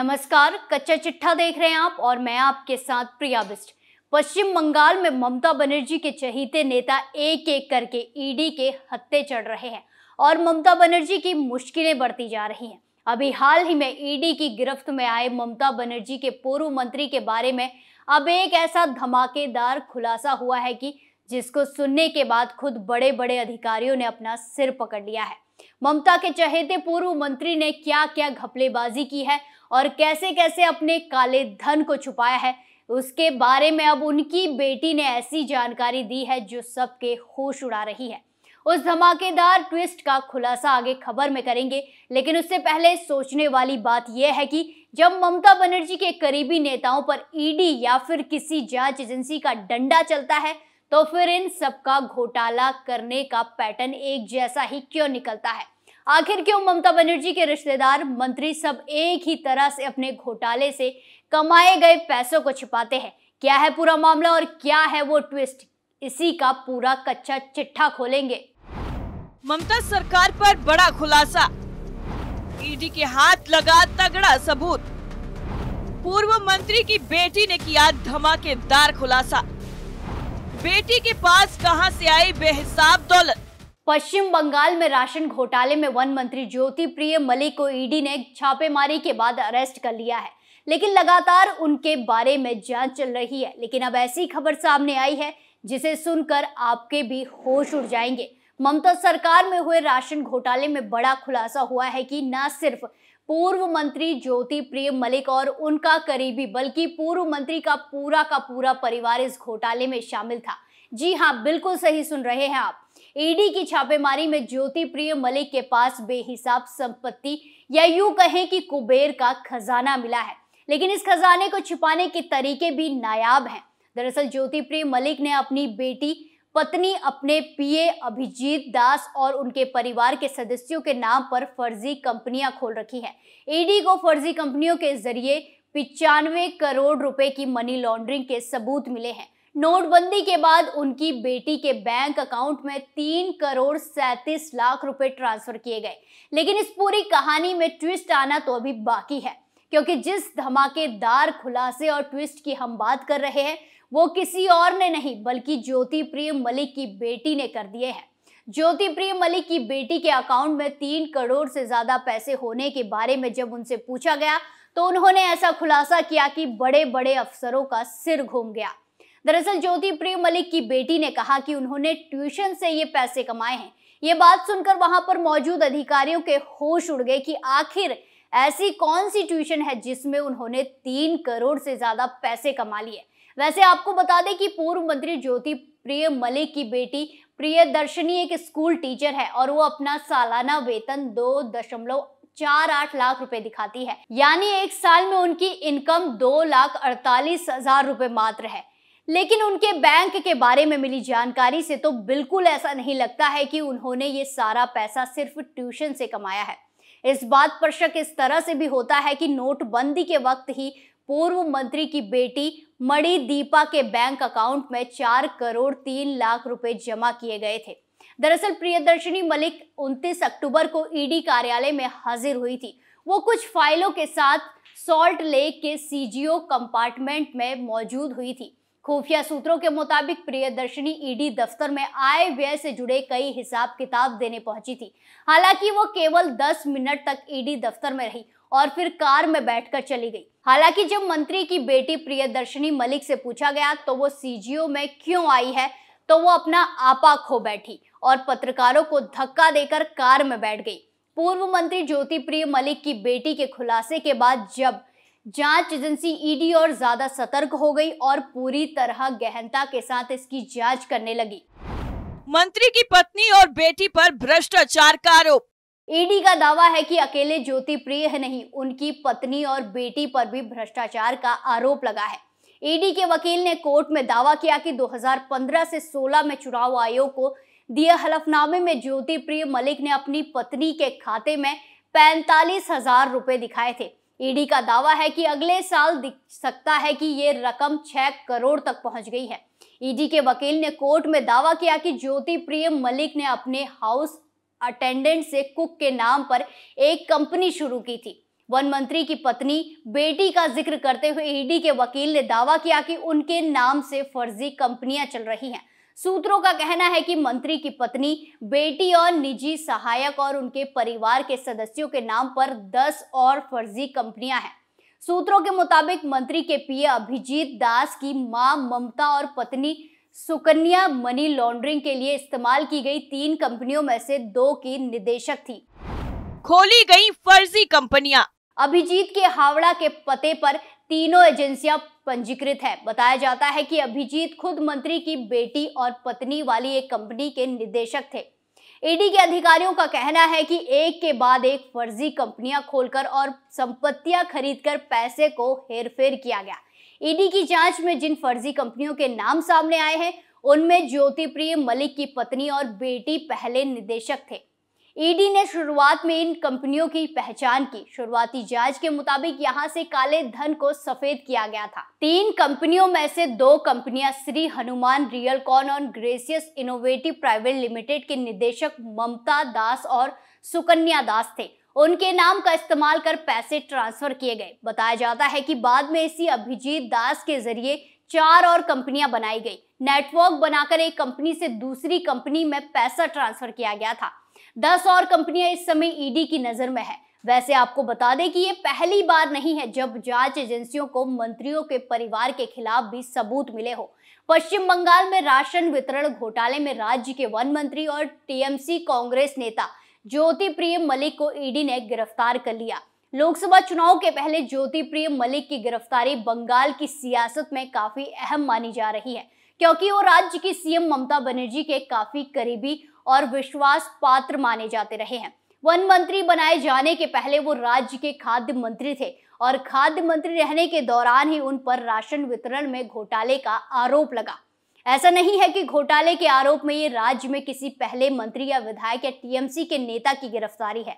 नमस्कार कच्चा चिट्ठा देख रहे हैं आप और मैं आपके साथ प्रिया बिस्ट पश्चिम बंगाल में ममता बनर्जी के चहीते नेता एक एक करके ईडी e के हत्ते चढ़ रहे हैं और ममता बनर्जी की मुश्किलें बढ़ती जा रही हैं अभी हाल ही में ईडी e की गिरफ्त में आए ममता बनर्जी के पूर्व मंत्री के बारे में अब एक ऐसा धमाकेदार खुलासा हुआ है कि जिसको सुनने के बाद खुद बड़े बड़े अधिकारियों ने अपना सिर पकड़ लिया है ममता के चहेते पूर्व मंत्री ने क्या क्या घपलेबाजी की है और कैसे कैसे अपने काले धन को छुपाया है उसके बारे में अब उनकी बेटी ने ऐसी जानकारी दी है जो सबके होश उड़ा रही है उस धमाकेदार ट्विस्ट का खुलासा आगे खबर में करेंगे लेकिन उससे पहले सोचने वाली बात यह है कि जब ममता बनर्जी के करीबी नेताओं पर ईडी या फिर किसी जांच एजेंसी का डंडा चलता है तो फिर इन सबका घोटाला करने का पैटर्न एक जैसा ही क्यों निकलता है आखिर क्यों ममता बनर्जी के रिश्तेदार मंत्री सब एक ही तरह से अपने घोटाले से कमाए गए पैसों को छिपाते हैं क्या है पूरा मामला और क्या है वो ट्विस्ट इसी का पूरा कच्चा चिट्ठा खोलेंगे ममता सरकार पर बड़ा खुलासा ईडी के हाथ लगा तगड़ा सबूत पूर्व मंत्री की बेटी ने किया धमाकेदार खुलासा बेटी के पास कहां से आई बेहिसाब दौलत पश्चिम बंगाल में राशन घोटाले में वन मंत्री ज्योति प्रिय मलिक को ईडी ने छापेमारी के बाद अरेस्ट कर लिया है लेकिन लगातार उनके बारे में जांच चल रही है लेकिन अब ऐसी खबर सामने आई है जिसे सुनकर आपके भी होश उड़ जाएंगे ममता सरकार में हुए राशन घोटाले में बड़ा खुलासा हुआ है कि न सिर्फ पूर्व मंत्री ज्योति प्रिय मलिक और उनका करीबी बल्कि पूर्व मंत्री का पूरा का पूरा परिवार इस घोटाले में शामिल था जी हाँ बिल्कुल सही सुन रहे हैं आप ईडी की छापेमारी में ज्योति प्रिय मलिक के पास बेहिसाब संपत्ति या यूं कहें कि कुबेर का खजाना मिला है लेकिन इस खजाने को छिपाने के तरीके भी नायाब हैं दरअसल ज्योति प्रिय मलिक ने अपनी बेटी पत्नी अपने पीए अभिजीत दास और उनके परिवार के सदस्यों के नाम पर फर्जी कंपनियां खोल रखी हैं ईडी e को फर्जी कंपनियों के जरिए पिचानवे करोड़ रुपए की मनी लॉन्ड्रिंग के सबूत मिले हैं नोटबंदी के बाद उनकी बेटी के बैंक अकाउंट में तीन करोड़ सैंतीस लाख रुपए ट्रांसफर किए गए लेकिन इस पूरी कहानी में ट्विस्ट आना तो अभी बाकी है क्योंकि जिस धमाकेदार खुलासे और ट्विस्ट की हम बात कर रहे हैं वो किसी और ने नहीं बल्कि ज्योति प्रिय मलिक की बेटी ने कर दिए हैं ज्योति प्रिय मलिक की बेटी के अकाउंट में तीन करोड़ से ज्यादा पैसे होने के बारे में जब उनसे पूछा गया तो उन्होंने ऐसा खुलासा किया कि बड़े बड़े अफसरों का सिर घूम गया दरअसल ज्योति प्रिय मलिक की बेटी ने कहा कि उन्होंने ट्यूशन से ये पैसे कमाए हैं ये बात सुनकर वहां पर मौजूद अधिकारियों के होश उड़ गए कि आखिर ऐसी कौन सी ट्यूशन है जिसमें उन्होंने तीन करोड़ से ज्यादा पैसे कमा लिए वैसे आपको बता दें कि पूर्व मंत्री ज्योति प्रिय मलिक की बेटी प्रिय दर्शनी एक स्कूल टीचर है और वो अपना सालाना वेतन दो दशमलव चार आठ लाख रुपए दिखाती है यानी एक साल में उनकी इनकम दो लाख अड़तालीस हजार रुपए मात्र है लेकिन उनके बैंक के बारे में मिली जानकारी से तो बिल्कुल ऐसा नहीं लगता है कि उन्होंने ये सारा पैसा सिर्फ ट्यूशन से कमाया है इस बात पर शक इस तरह से भी होता है कि नोटबंदी के वक्त ही पूर्व मंत्री की बेटी मणि दीपा के बैंक अकाउंट में चार करोड़ तीन लाख रुपए जमा किए गए थे दरअसल प्रियदर्शनी मलिक 29 अक्टूबर को ईडी कार्यालय में हाजिर हुई थी वो कुछ फाइलों के साथ सॉल्ट लेक के सीजीओ कंपार्टमेंट में मौजूद हुई थी खुफिया सूत्रों के मुताबिक प्रियदर्शनी ईडी दफ्तर में आय व्यय से जुड़े कई हिसाब किताब देने पहुंची थी हालांकि वो केवल 10 मिनट तक ईडी दफ्तर में रही और फिर कार में बैठकर चली गई हालांकि जब मंत्री की बेटी प्रियदर्शनी मलिक से पूछा गया तो वो सीजीओ में क्यों आई है तो वो अपना आपा खो बैठी और पत्रकारों को धक्का देकर कार में बैठ गई पूर्व मंत्री ज्योति प्रिय मलिक की बेटी के खुलासे के बाद जब जांच एजेंसी ईडी e और ज्यादा सतर्क हो गई और पूरी तरह गहनता के साथ इसकी जांच करने लगी मंत्री की पत्नी और बेटी पर भ्रष्टाचार का आरोप ईडी का दावा है कि अकेले ज्योति प्रिय है नहीं उनकी पत्नी और बेटी पर भी भ्रष्टाचार का आरोप लगा है ईडी के वकील ने कोर्ट में दावा किया कि 2015 से 16 में चुनाव आयोग को दिए हलफनामे में ज्योति प्रिय मलिक ने अपनी पत्नी के खाते में पैंतालीस हजार रुपए दिखाए थे ईडी का दावा है कि अगले साल दिख सकता है कि ये रकम छह करोड़ तक पहुंच गई है ईडी के वकील ने कोर्ट में दावा किया कि ज्योति प्रिय मलिक ने अपने हाउस अटेंडेंट से कुक के नाम पर एक कंपनी शुरू की थी वन मंत्री की पत्नी बेटी का जिक्र करते हुए ईडी के वकील ने दावा किया कि उनके नाम से फर्जी कंपनियां चल रही हैं सूत्रों का कहना है कि मंत्री की पत्नी बेटी और निजी सहायक और उनके परिवार के सदस्यों के नाम पर 10 और फर्जी कंपनियां हैं सूत्रों के मुताबिक मंत्री के पीए अभिजीत दास की मां ममता और पत्नी सुकन्या मनी लॉन्ड्रिंग के लिए इस्तेमाल की गई तीन कंपनियों में से दो की निदेशक थी खोली गई फर्जी कंपनियां अभिजीत के हावड़ा के पते पर तीनों एजेंसियां पंजीकृत है बताया जाता है कि अभिजीत खुद मंत्री की बेटी और पत्नी वाली एक कंपनी के निदेशक थे ईडी के अधिकारियों का कहना है कि एक के बाद एक फर्जी कंपनियां खोलकर और संपत्तियां खरीदकर पैसे को हेरफेर किया गया ईडी की जांच में जिन फर्जी कंपनियों के नाम सामने आए हैं उनमें ज्योति प्रिय मलिक की पत्नी और बेटी पहले निदेशक थे ईडी ने शुरुआत में इन कंपनियों की पहचान की शुरुआती जांच के मुताबिक यहां से काले धन को सफेद किया गया था तीन कंपनियों में से दो कंपनियां श्री हनुमान रियल कॉन और ग्रेसियस इनोवेटिव प्राइवेट लिमिटेड के निदेशक ममता दास और सुकन्या दास थे उनके नाम का इस्तेमाल कर पैसे ट्रांसफर किए गए बताया जाता है कि बाद में इसी अभिजीत दास के जरिए चार और कंपनियां बनाई गई नेटवर्क बनाकर एक कंपनी से दूसरी कंपनी में पैसा ट्रांसफर किया गया था दस और कंपनियां इस समय ईडी की नजर में है वैसे आपको बता दें कि ये पहली बार नहीं है जब जांच एजेंसियों को मंत्रियों के परिवार के खिलाफ भी सबूत मिले हो पश्चिम बंगाल में राशन वितरण घोटाले में राज्य के वन मंत्री और टीएमसी कांग्रेस नेता ज्योति प्रिय मलिक को ईडी e ने गिरफ्तार कर लिया लोकसभा चुनाव के पहले ज्योति प्रिय मलिक की गिरफ्तारी बंगाल की सियासत में काफी अहम मानी जा रही है क्योंकि वो राज्य की सीएम ममता बनर्जी के काफी करीबी और विश्वास पात्र माने जाते रहे हैं वन मंत्री बनाए जाने के पहले वो राज्य के खाद्य मंत्री थे और खाद्य मंत्री रहने के दौरान ही उन पर राशन वितरण में घोटाले का आरोप लगा ऐसा नहीं है कि घोटाले के आरोप में ये राज्य में किसी पहले मंत्री या विधायक या टीएमसी के नेता की गिरफ्तारी है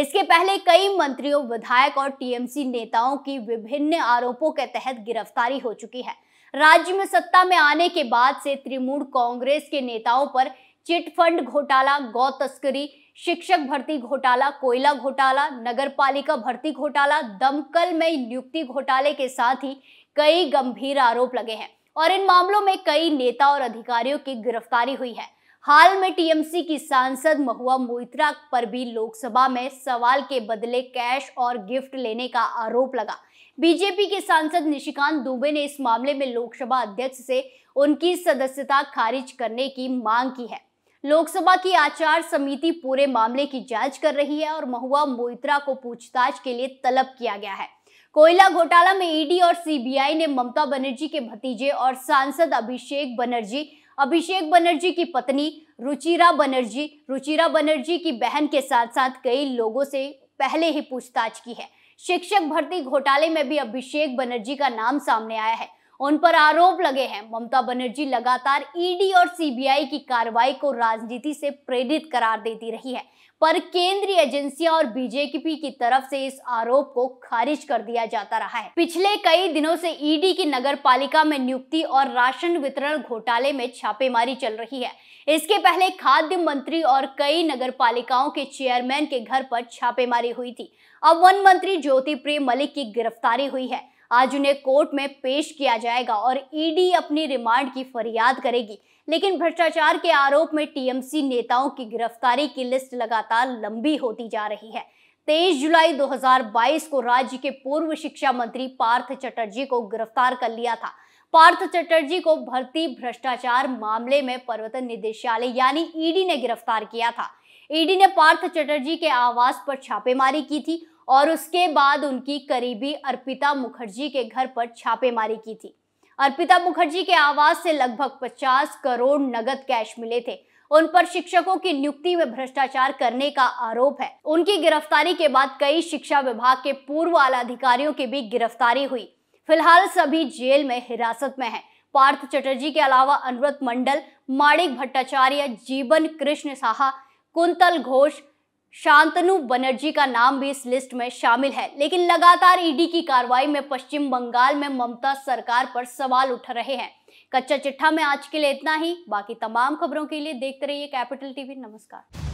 इसके पहले कई मंत्रियों विधायक और टीएमसी नेताओं की विभिन्न आरोपों के तहत गिरफ्तारी हो चुकी है राज्य में सत्ता में आने के बाद से त्रिमूल कांग्रेस के नेताओं पर चिटफंड घोटाला गौ तस्करी शिक्षक भर्ती घोटाला कोयला घोटाला नगर पालिका भर्ती घोटाला दमकल में नियुक्ति घोटाले के साथ ही कई गंभीर आरोप लगे हैं और इन मामलों में कई नेता और अधिकारियों की गिरफ्तारी हुई है हाल में टीएमसी की सांसद महुआ मोइत्रा पर भी लोकसभा में सवाल के बदले कैश और गिफ्ट लेने का आरोप लगा बीजेपी के सांसद निशिकांत दुबे ने इस मामले में लोकसभा अध्यक्ष से उनकी सदस्यता खारिज करने की मांग की है लोकसभा की आचार समिति पूरे मामले की जांच कर रही है और महुआ मोइत्रा को पूछताछ के लिए तलब किया गया है कोयला घोटाला में ईडी और सीबीआई ने ममता बनर्जी के भतीजे और सांसद अभिषेक बनर्जी अभिषेक बनर्जी की पत्नी रुचिरा बनर्जी रुचिरा बनर्जी की बहन के साथ साथ कई लोगों से पहले ही पूछताछ की है शिक्षक भर्ती घोटाले में भी अभिषेक बनर्जी का नाम सामने आया है उन पर आरोप लगे हैं ममता बनर्जी लगातार ईडी और सीबीआई की कार्रवाई को राजनीति से प्रेरित करार देती रही है पर केंद्रीय एजेंसियां और बीजेपी की तरफ से इस आरोप को खारिज कर दिया जाता रहा है पिछले कई दिनों से ईडी e की नगर पालिका में नियुक्ति और राशन वितरण घोटाले में छापेमारी चल रही है इसके पहले खाद्य मंत्री और कई नगर पालिकाओं के चेयरमैन के घर पर छापेमारी हुई थी अब वन मंत्री ज्योति प्रिय मलिक की गिरफ्तारी हुई है आज उन्हें कोर्ट में पेश किया जाएगा और ईडी अपनी रिमांड की फरियाद करेगी लेकिन भ्रष्टाचार के आरोप में टीएमसी नेताओं की गिरफ्तारी की लिस्ट लगातार लंबी होती जा रही है तेईस जुलाई 2022 को राज्य के पूर्व शिक्षा मंत्री पार्थ चटर्जी को गिरफ्तार कर लिया था पार्थ चटर्जी को भर्ती भ्रष्टाचार मामले में प्रवर्तन निदेशालय यानी ईडी ने गिरफ्तार किया था ईडी ने पार्थ चटर्जी के आवास पर छापेमारी की थी और उसके बाद उनकी करीबी अर्पिता मुखर्जी के घर पर छापेमारी की थी अर्पिता मुखर्जी के आवास से लगभग 50 करोड़ नगद कैश मिले थे उन पर शिक्षकों की नियुक्ति में भ्रष्टाचार करने का आरोप है उनकी गिरफ्तारी के बाद कई शिक्षा विभाग के पूर्व आला अधिकारियों की भी गिरफ्तारी हुई फिलहाल सभी जेल में हिरासत में है पार्थ चटर्जी के अलावा अनुव्रत मंडल माणिक भट्टाचार्य जीवन कृष्ण साहा कुंतल घोष शांतनु बनर्जी का नाम भी इस लिस्ट में शामिल है लेकिन लगातार ईडी की कार्रवाई में पश्चिम बंगाल में ममता सरकार पर सवाल उठ रहे हैं कच्चा चिट्ठा में आज के लिए इतना ही बाकी तमाम खबरों के लिए देखते रहिए कैपिटल टीवी नमस्कार